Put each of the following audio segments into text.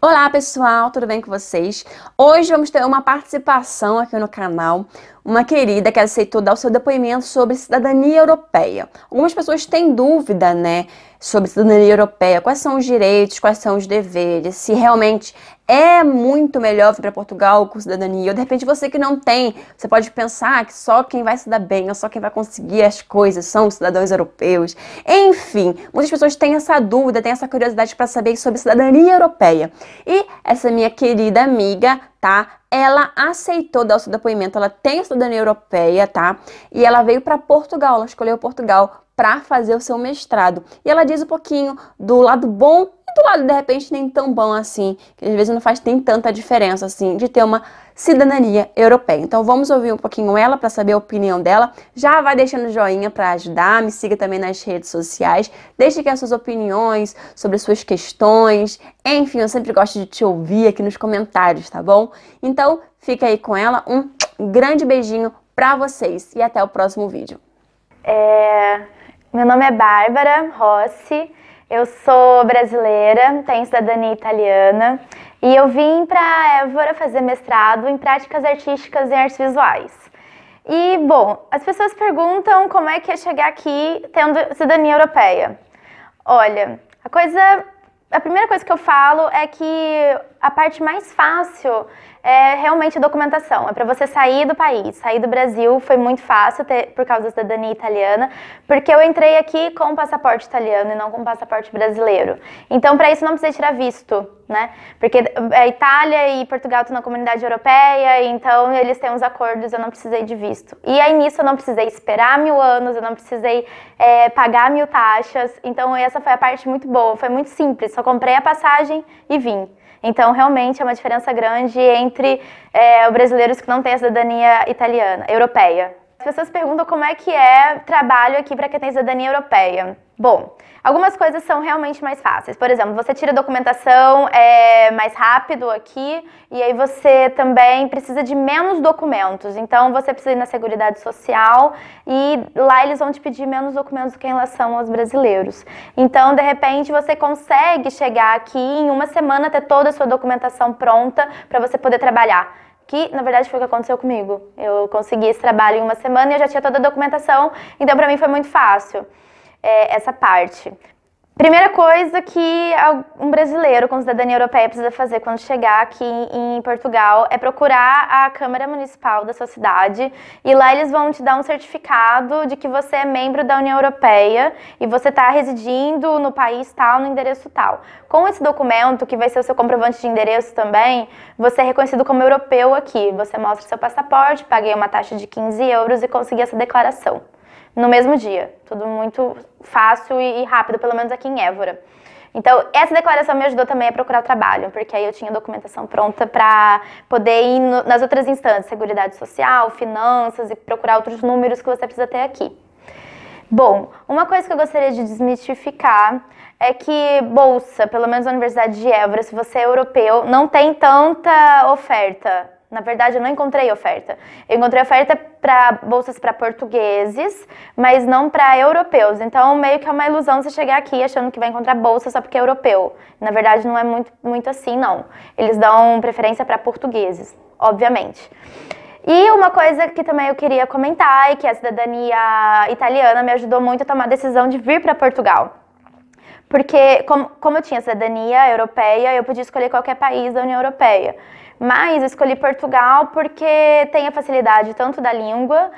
Olá pessoal, tudo bem com vocês? Hoje vamos ter uma participação aqui no canal uma querida que aceitou dar o seu depoimento sobre cidadania europeia. Algumas pessoas têm dúvida, né, sobre cidadania europeia, quais são os direitos, quais são os deveres, se realmente é muito melhor vir para Portugal com cidadania, ou de repente você que não tem, você pode pensar que só quem vai se dar bem, ou só quem vai conseguir as coisas são os cidadãos europeus. Enfim, muitas pessoas têm essa dúvida, têm essa curiosidade para saber sobre cidadania europeia. E essa minha querida amiga tá? Ela aceitou dar o seu depoimento, ela tem a cidadania europeia, tá? E ela veio para Portugal, ela escolheu Portugal para fazer o seu mestrado. E ela diz um pouquinho do lado bom e do lado de repente nem tão bom assim, que às vezes não faz nem tanta diferença assim, de ter uma cidadania europeia. Então vamos ouvir um pouquinho ela para saber a opinião dela. Já vai deixando joinha para ajudar, me siga também nas redes sociais, deixe aqui as suas opiniões sobre suas questões. Enfim, eu sempre gosto de te ouvir aqui nos comentários, tá bom? Então fica aí com ela, um grande beijinho para vocês e até o próximo vídeo. É... Meu nome é Bárbara Rossi, eu sou brasileira, tenho cidadania italiana. E eu vim para Évora fazer mestrado em práticas artísticas e artes visuais. E, bom, as pessoas perguntam como é que é chegar aqui tendo cidadania europeia. Olha, a coisa. A primeira coisa que eu falo é que a parte mais fácil é realmente a documentação. É para você sair do país. Sair do Brasil foi muito fácil ter, por causa da cidadania italiana, porque eu entrei aqui com o passaporte italiano e não com o passaporte brasileiro. Então, para isso, não precisa tirar visto né? Porque a é, Itália e Portugal estão na comunidade europeia, então eles têm uns acordos, eu não precisei de visto. E aí nisso eu não precisei esperar mil anos, eu não precisei é, pagar mil taxas, então essa foi a parte muito boa, foi muito simples, só comprei a passagem e vim. Então, realmente é uma diferença grande entre é, brasileiros que não têm a cidadania italiana, europeia. As pessoas perguntam como é que é trabalho aqui para quem tem cidadania europeia. Bom, algumas coisas são realmente mais fáceis. Por exemplo, você tira a documentação é, mais rápido aqui e aí você também precisa de menos documentos. Então, você precisa ir na Seguridade Social e lá eles vão te pedir menos documentos do que em relação aos brasileiros. Então, de repente, você consegue chegar aqui em uma semana ter toda a sua documentação pronta para você poder trabalhar que na verdade foi o que aconteceu comigo. Eu consegui esse trabalho em uma semana e eu já tinha toda a documentação, então para mim foi muito fácil é, essa parte. Primeira coisa que um brasileiro com cidadania europeia precisa fazer quando chegar aqui em Portugal é procurar a Câmara Municipal da sua cidade e lá eles vão te dar um certificado de que você é membro da União Europeia e você está residindo no país tal, no endereço tal. Com esse documento, que vai ser o seu comprovante de endereço também, você é reconhecido como europeu aqui. Você mostra seu passaporte, paguei uma taxa de 15 euros e consegui essa declaração no mesmo dia. Tudo muito fácil e rápido, pelo menos aqui em Évora. Então, essa declaração me ajudou também a procurar trabalho, porque aí eu tinha documentação pronta para poder ir no, nas outras instâncias, Seguridade Social, Finanças e procurar outros números que você precisa ter aqui. Bom, uma coisa que eu gostaria de desmistificar é que bolsa, pelo menos na Universidade de Évora, se você é europeu, não tem tanta oferta na verdade, eu não encontrei oferta. Eu encontrei oferta para bolsas para portugueses, mas não para europeus. Então, meio que é uma ilusão você chegar aqui achando que vai encontrar bolsa só porque é europeu. Na verdade, não é muito, muito assim, não. Eles dão preferência para portugueses, obviamente. E uma coisa que também eu queria comentar e é que a cidadania italiana me ajudou muito a tomar a decisão de vir para Portugal. Porque, como, como eu tinha cidadania europeia, eu podia escolher qualquer país da União Europeia. Mas escolhi Portugal porque tem a facilidade tanto da língua,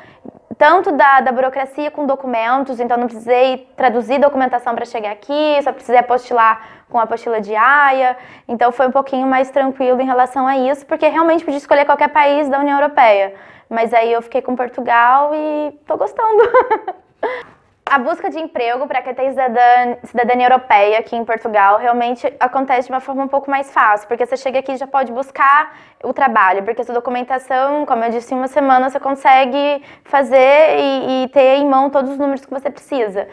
tanto da, da burocracia com documentos, então não precisei traduzir documentação para chegar aqui, só precisei apostilar com a apostila de AIA, então foi um pouquinho mais tranquilo em relação a isso, porque realmente podia escolher qualquer país da União Europeia. Mas aí eu fiquei com Portugal e tô gostando. a busca de emprego para quem tem cidadania, cidadania europeia aqui em Portugal realmente acontece de uma forma um pouco mais fácil, porque você chega aqui e já pode buscar o trabalho, porque sua documentação, como eu disse, em uma semana você consegue fazer e, e ter em mão todos os números que você precisa.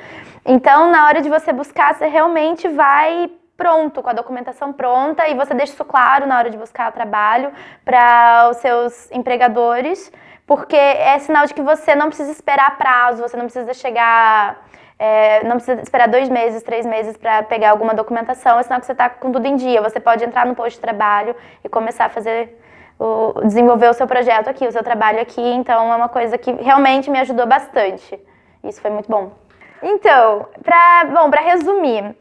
Então, na hora de você buscar, você realmente vai pronto, com a documentação pronta, e você deixa isso claro na hora de buscar trabalho para os seus empregadores, porque é sinal de que você não precisa esperar prazo, você não precisa chegar. É, não precisa esperar dois meses, três meses para pegar alguma documentação, é sinal que você está com tudo em dia. Você pode entrar no posto de trabalho e começar a fazer o, desenvolver o seu projeto aqui, o seu trabalho aqui. Então, é uma coisa que realmente me ajudou bastante. Isso foi muito bom. Então, para bom, para resumir,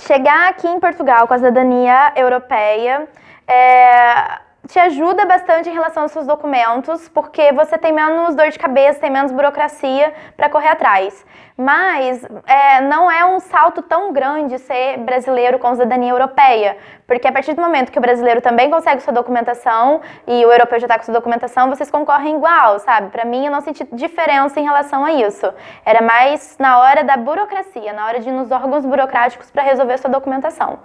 chegar aqui em Portugal com a cidadania europeia é te ajuda bastante em relação aos seus documentos, porque você tem menos dor de cabeça, tem menos burocracia para correr atrás mas é, não é um salto tão grande ser brasileiro com cidadania europeia, porque a partir do momento que o brasileiro também consegue sua documentação e o europeu já está com sua documentação, vocês concorrem igual, sabe? Para mim, eu não senti diferença em relação a isso. Era mais na hora da burocracia, na hora de ir nos órgãos burocráticos para resolver sua documentação.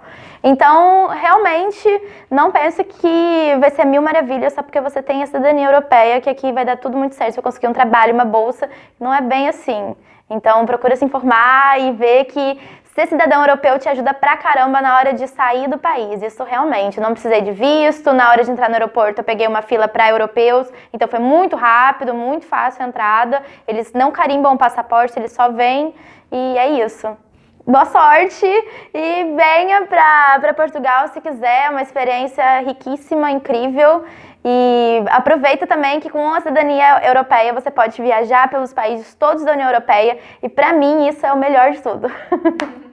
Então, realmente, não pense que vai ser mil maravilhas só porque você tem a cidadania europeia, que aqui vai dar tudo muito certo, você conseguir um trabalho, uma bolsa. Não é bem assim. Então procura se informar e ver que ser cidadão europeu te ajuda pra caramba na hora de sair do país. Isso realmente. Não precisei de visto, na hora de entrar no aeroporto eu peguei uma fila para europeus, então foi muito rápido, muito fácil a entrada. Eles não carimbam o passaporte, eles só vêm e é isso. Boa sorte e venha para Portugal se quiser, é uma experiência riquíssima, incrível. E aproveita também que com a cidadania europeia você pode viajar pelos países todos da União Europeia e para mim isso é o melhor de tudo.